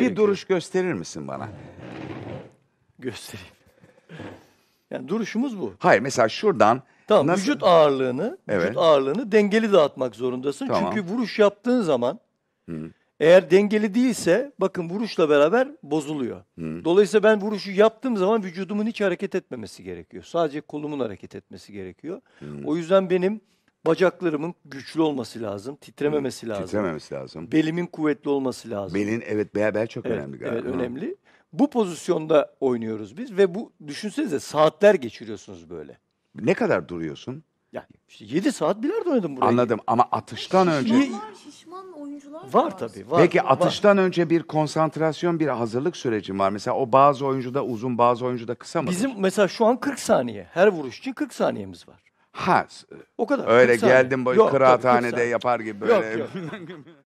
Bir duruş gösterir misin bana? Göstereyim. Yani duruşumuz bu. Hayır mesela şuradan Tamam Nasıl? vücut ağırlığını evet. vücut ağırlığını dengeli dağıtmak zorundasın. Tamam. Çünkü vuruş yaptığın zaman Hı. eğer dengeli değilse bakın vuruşla beraber bozuluyor. Hı. Dolayısıyla ben vuruşu yaptığım zaman vücudumun hiç hareket etmemesi gerekiyor. Sadece kolumun hareket etmesi gerekiyor. Hı. O yüzden benim Bacaklarımın güçlü olması lazım, titrememesi lazım. Titrememesi lazım. Belimin kuvvetli olması lazım. Belin evet bel, bel çok evet, önemli galiba. Evet, önemli. Bu pozisyonda oynuyoruz biz ve bu düşünsenize saatler geçiriyorsunuz böyle. Ne kadar duruyorsun? Yani işte 7 saat bilardo oynadım buraya. Anladım ama atıştan şişman önce... Var, şişman oyuncular var. Var tabii. Var, Peki atıştan var. önce bir konsantrasyon, bir hazırlık süreci var. Mesela o bazı oyuncuda uzun, bazı oyuncuda kısa mı? Bizim mesela şu an 40 saniye. Her vuruş için 40 saniyemiz var. Ha, o kadar. Öyle geldim böyle Yok, kıraathanede yapar gibi böyle. Yok, yok.